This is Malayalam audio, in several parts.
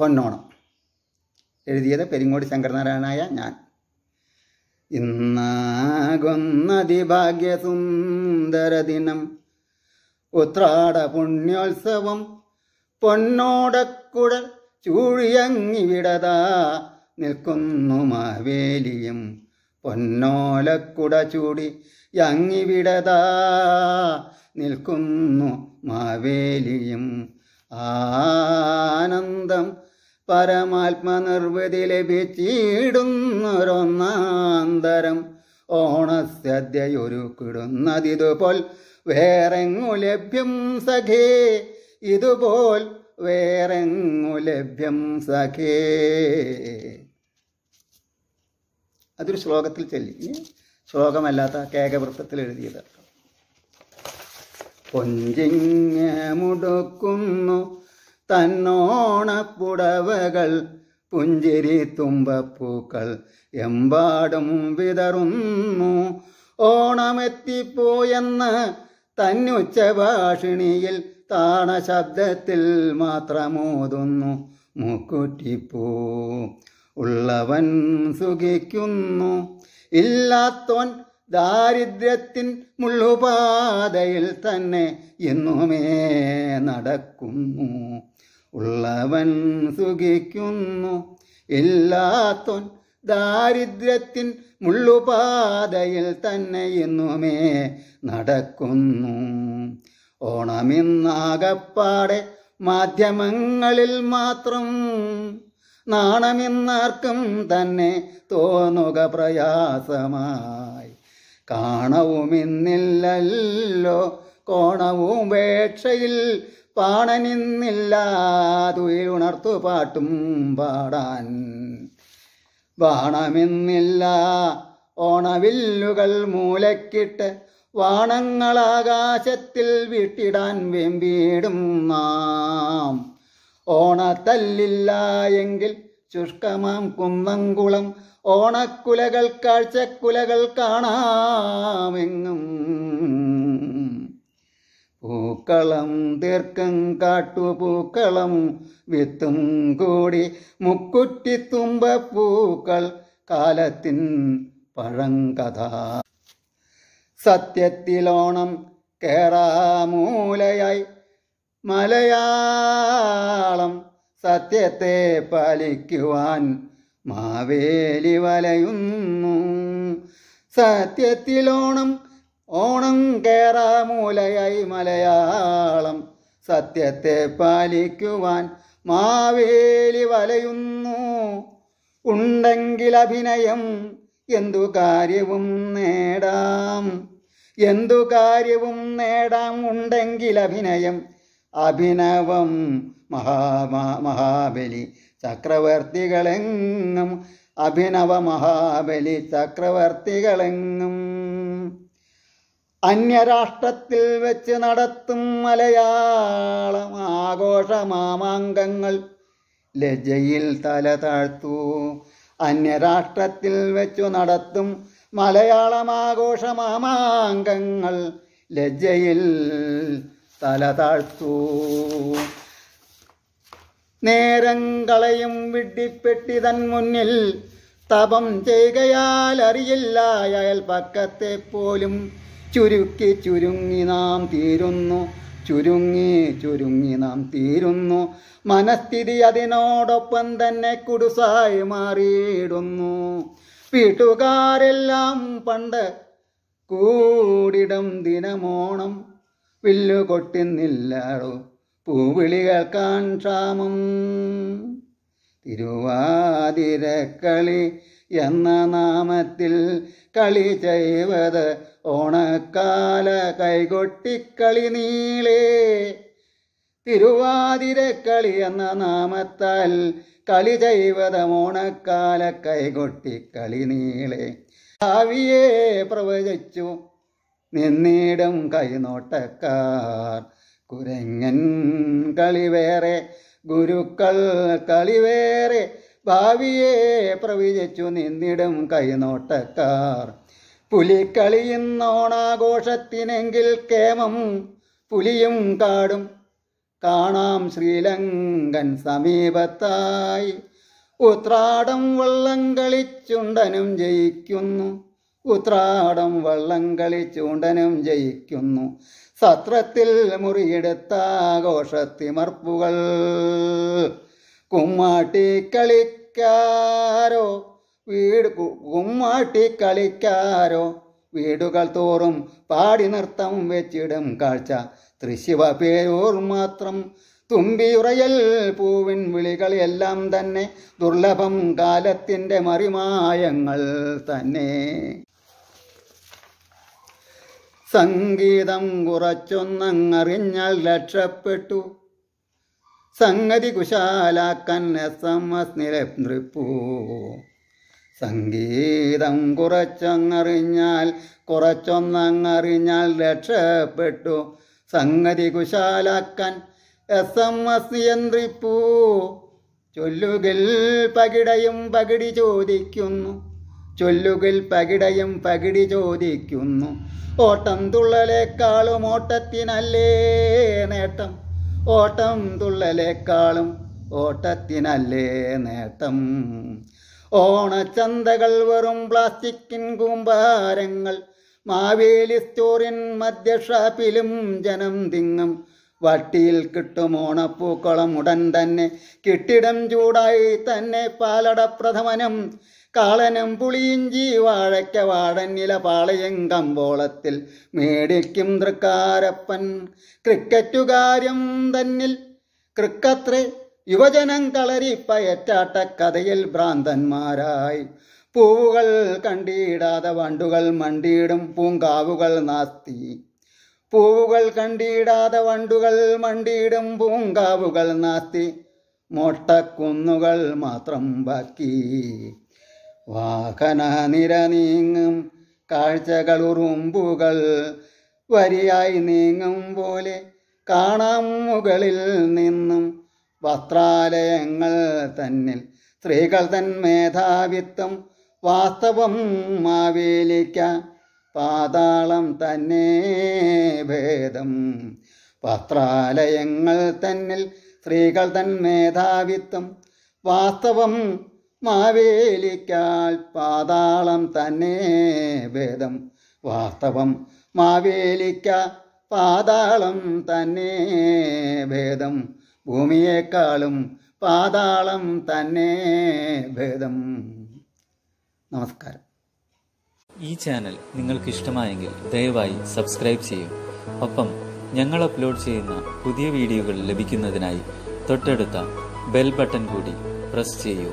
പൊന്നോണം എഴുതിയത് പെരിങ്ങോടി ശങ്കരനാരായണായ ഞാൻ ഇന്നാകുന്നതിഭാഗ്യസുന്ദര ദിനം ഉത്രാട പുണ്യോത്സവം പൊന്നോടക്കുടൽ ചൂഴിയങ്ങിവിടതാ നിൽക്കുന്നു മാവേലിയും പൊന്നോലക്കുട ചൂടി യങ്ങിവിടതാ നിൽക്കുന്നു മാവേലിയും ആനന്ദം പരമാത്മനിർവൃതി ലഭിച്ചിടുന്നൊരൊന്നാന്തരം ഓണസദ്യയൊരുക്കിടുന്നതിതുപോൽ വേറെങ്ങു ലഭ്യം സഖേ ഇതുപോൽ വേറെങ്ങു ലഭ്യം സഖേ അതൊരു ശ്ലോകത്തിൽ ചൊല്ലി ശ്ലോകമല്ലാത്ത കേകവൃത്തത്തിൽ എഴുതിയത് കൊഞ്ചിങ്ങ മുടക്കുന്നു തന്നോണപ്പുടവകൾ പുഞ്ചിരി തുമ്പപ്പൂക്കൾ എമ്പാടും വിതറുന്നു ഓണമെത്തിപ്പോയെന്ന് തന്നുച്ച ഭാഷിണിയിൽ താണ ശബ്ദത്തിൽ മാത്രമോതുന്നു മൂക്കുറ്റിപ്പൂ ഉള്ളവൻ സുഖിക്കുന്നു ഇല്ലാത്തോൻ ദാരിദ്ര്യത്തിൻ മുള്ളുപാതയിൽ തന്നെ എന്നുമേ നടക്കുന്നു ഉള്ളവൻ സുഖിക്കുന്നു ഇല്ലാത്തോൻ ദാരിദ്ര്യത്തിൻ മുള്ളുപാതയിൽ തന്നെ എന്നുമേ നടക്കുന്നു ഓണമിന്നാകപ്പാടെ മാധ്യമങ്ങളിൽ മാത്രം നാണമെന്നാർക്കും തന്നെ തോന്നുക പ്രയാസമായി കാണവുമിന്നില്ലല്ലോ കോണവും വേക്ഷയിൽ തുയിലുണർത്തു പാട്ടും പാടാൻ ബാണമെന്നില്ല ഓണവില്ലുകൾ മൂലക്കിട്ട് വാണങ്ങളാകാശത്തിൽ വിട്ടിടാൻ വെമ്പീടും നാം ഓണത്തല്ലില്ല എങ്കിൽ ശുഷ്കമാം കുന്നംകുളം ഓണക്കുലകൾ കാഴ്ചക്കുലകൾ കാണാമെങ്ങും പൂക്കളം ദീർഘം കാട്ടുപൂക്കളം വിത്തും കൂടി മുക്കുറ്റി തുമ്പ പൂക്കൾ കാലത്തിൻ പഴങ്കഥ സത്യത്തിലോണം കേറാമൂലയായി മലയാളം സത്യത്തെ പാലിക്കുവാൻ മാവേലി വലയുന്നു സത്യത്തിലോണം ഓണം കേറാ മൂലയായി മലയാളം സത്യത്തെ പാലിക്കുവാൻ മാവേലി വലയുന്നു ഉണ്ടെങ്കിൽ അഭിനയം എന്തു കാര്യവും നേടാം എന്തു കാര്യവും നേടാം ഉണ്ടെങ്കിൽ അഭിനയം അഭിനവം മഹാ മഹാബലി ചക്രവർത്തികളെങ്ങും അഭിനവ മഹാബലി ചക്രവർത്തികളെങ്ങും അന്യരാഷ്ട്രത്തിൽ വെച്ച് നടത്തും മലയാളം ആഘോഷമാമാങ്കങ്ങൾ ലജ്ജയിൽ തല താഴ്ത്തു അന്യരാഷ്ട്രത്തിൽ വെച്ചു നടത്തും മാമാങ്കങ്ങൾ ലജ്ജയിൽ തല താഴ്ത്തു നേരം കളയും വിഡ്ഢിപ്പെട്ടി തൻ മുന്നിൽ തപം ചെയ്യുകയാൽ അറിയില്ല പക്കത്തെ പോലും ചുരുക്കി ചുരുങ്ങി നാം തീരുന്നു ചുരുങ്ങി ചുരുങ്ങി നാം തീരുന്നു മനസ്ഥിതി അതിനോടൊപ്പം തന്നെ കുടുസായി മാറിയിടുന്നു വീട്ടുകാരെല്ലാം പണ്ട് കൂടിടം ദിനമോണം വില്ലു കൊട്ടുന്നില്ലാടോ പൂവിളികൾക്കാൻ ക്ഷാമം തിരുവാതിരക്കളി എന്ന നാമത്തിൽ കളി ചെയ്വത് ഓണക്കാല കൈകൊട്ടിക്കളി നീളേ തിരുവാതിരക്കളി എന്ന നാമത്താൽ കളി ചെയ്വത് ഓണക്കാല കൈകൊട്ടിക്കളി നീളെ ഭാവിയെ പ്രവചിച്ചു നിന്നിടും കൈനോട്ടക്കാർ കുരങ്ങൻ കളി വേറെ ഗുരുക്കൾ കളി വേറെ ഭാവിയെ പ്രവചിച്ചു നിന്നിടും കൈനോട്ടക്കാർ പുലിക്കളിയുന്നോണാഘോഷത്തിനെങ്കിൽ കേമം പുലിയും കാടും കാണാം ശ്രീലങ്കൻ സമീപത്തായി ഉത്രാടം വള്ളം കളിച്ചുണ്ടനും ജയിക്കുന്നു ഉത്രാടം വള്ളംകളി ചൂണ്ടനും ജയിക്കുന്നു സത്രത്തിൽ മുറിയെടുത്ത ആഘോഷത്തിമർപ്പുകൾ കുമ്മാട്ടി കളിക്കാരോ വീട് കുമ്മാട്ടി കളിക്കാരോ വീടുകൾ തോറും പാടി നൃത്തം വെച്ചിടും കാഴ്ച തൃശിവ പേരൂർ മാത്രം തുമ്പിയുറയൽ പൂവിൻ വിളികൾ എല്ലാം തന്നെ ദുർലഭം കാലത്തിൻ്റെ മറിമായങ്ങൾ തന്നെ സംഗീതം കുറച്ചൊന്നങ്ങറിഞ്ഞാൽ രക്ഷപ്പെട്ടു സംഗതി കുശാലാക്കൻ എസ് എം എസ് നിലനിൽപ്പൂ സംഗീതം കുറച്ചങ്ങറിഞ്ഞാൽ കുറച്ചൊന്നങ്ങറിഞ്ഞാൽ രക്ഷപ്പെട്ടു സംഗതി കുശാലാക്കൻ എസ് എം എസ് നിയന്ത്രിപ്പൂ ചൊല്ലുകിൽ പകിടയും പകിടി ചോദിക്കുന്നു ചൊല്ലുകിൽ പകിടയും പകിടി ചോദിക്കുന്നു ഓട്ടം തുള്ളലേക്കാളും ഓട്ടത്തിനല്ലേ നേട്ടം ഓട്ടം തുള്ളലേക്കാളും ഓട്ടത്തിനല്ലേ നേട്ടം ഓണച്ചന്തകൾ വെറും പ്ലാസ്റ്റിക്കിൻ കൂമ്പാരങ്ങൾ മാവേലി സ്റ്റോറിൻ ഷാപ്പിലും ജനം തിങ്ങും വട്ടിയിൽ കിട്ടും ഓണപ്പൂക്കളം ഉടൻ തന്നെ കിട്ടിടം ചൂടായി തന്നെ പാലട പ്രഥമനം കാളനം പുളിയിഞ്ചി വാഴയ്ക്ക വാഴന്നില പാളയം കമ്പോളത്തിൽ മേടിക്കും തൃക്കാരപ്പൻ ക്രിക്കറ്റുകാര്യം തന്നിൽ ക്രിക്കത്രേ യുവജനം കളരി പയറ്റാട്ട കഥയിൽ ഭ്രാന്തന്മാരായി പൂവുകൾ കണ്ടിടാതെ വണ്ടുകൾ മണ്ടിയിടും പൂങ്കാവുകൾ നാസ്തി പൂവുകൾ കണ്ടിടാതെ വണ്ടുകൾ മണ്ടിയിടും പൂങ്കാവുകൾ നാസ്തി മൊട്ടക്കുന്നുകൾ മാത്രം ബാക്കി വാഹന നിര നീങ്ങും കാഴ്ചകൾ ഉറുമ്പുകൾ വരിയായി നീങ്ങും പോലെ കാണാം മുകളിൽ നിന്നും വസ്ത്രാലയങ്ങൾ തന്നിൽ സ്ത്രീകൾ തൻ മേധാവിത്വം വാസ്തവം മാവേലിക്ക പാതാളം തന്നെ ഭേദം വസ്ത്രാലയങ്ങൾ തന്നിൽ സ്ത്രീകൾ തൻ മേധാവിത്വം വാസ്തവം മാവേലിക്കാൽ പാതാളം തന്നെ ഭേദം വാസ്തവം മാവേലിക്ക പാതാളം തന്നെ ഭേദം ഭൂമിയേക്കാളും പാതാളം തന്നെ ഭേദം നമസ്കാരം ഈ ചാനൽ നിങ്ങൾക്ക് ഇഷ്ടമായെങ്കിൽ ദയവായി സബ്സ്ക്രൈബ് ചെയ്യൂ ഒപ്പം ഞങ്ങൾ അപ്ലോഡ് ചെയ്യുന്ന പുതിയ വീഡിയോകൾ ലഭിക്കുന്നതിനായി തൊട്ടടുത്ത ബെൽ ബട്ടൺ കൂടി പ്രസ് ചെയ്യൂ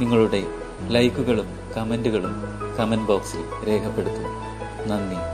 നിങ്ങളുടെ ലൈക്കുകളും കമൻറ്റുകളും കമൻറ്റ് ബോക്സിൽ രേഖപ്പെടുത്തും നന്ദി